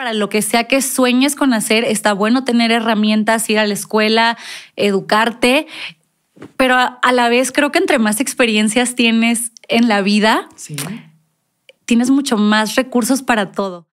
para lo que sea que sueñes con hacer, está bueno tener herramientas, ir a la escuela, educarte, pero a, la vez creo que entre más experiencias tienes en la vida, tienes mucho más recursos para todo.